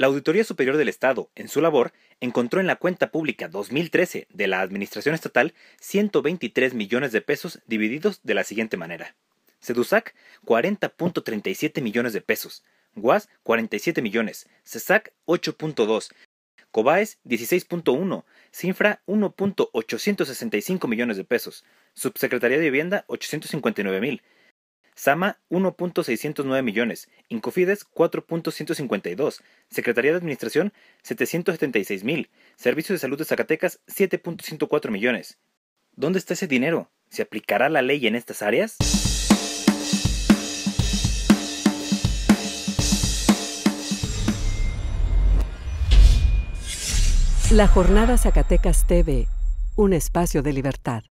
La Auditoría Superior del Estado, en su labor, encontró en la cuenta pública 2013 de la Administración Estatal 123 millones de pesos divididos de la siguiente manera. Sedusac, 40.37 millones de pesos. Guas, 47 millones. Cesac, 8.2. Cobaes, 16.1. Sinfra, 1.865 millones de pesos. Subsecretaría de Vivienda, 859 mil. Sama 1.609 millones, Incofides 4.152, Secretaría de Administración 776 mil, Servicios de Salud de Zacatecas 7.104 millones. ¿Dónde está ese dinero? ¿Se aplicará la ley en estas áreas? La Jornada Zacatecas TV, un espacio de libertad.